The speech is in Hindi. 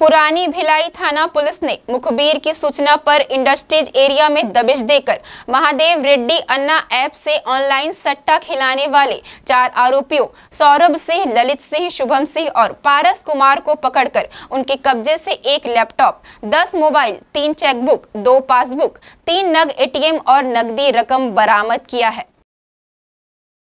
पुरानी भिलाई थाना पुलिस ने मुखबिर की सूचना पर इंडस्ट्रीज एरिया में दबिश देकर महादेव रेड्डी अन्ना ऐप से ऑनलाइन सट्टा खिलाने वाले चार आरोपियों सौरभ सिंह ललित सिंह शुभम सिंह और पारस कुमार को पकड़कर उनके कब्जे से एक लैपटॉप दस मोबाइल तीन चेकबुक दो पासबुक तीन नग एटीएम और नकदी रकम बरामद किया है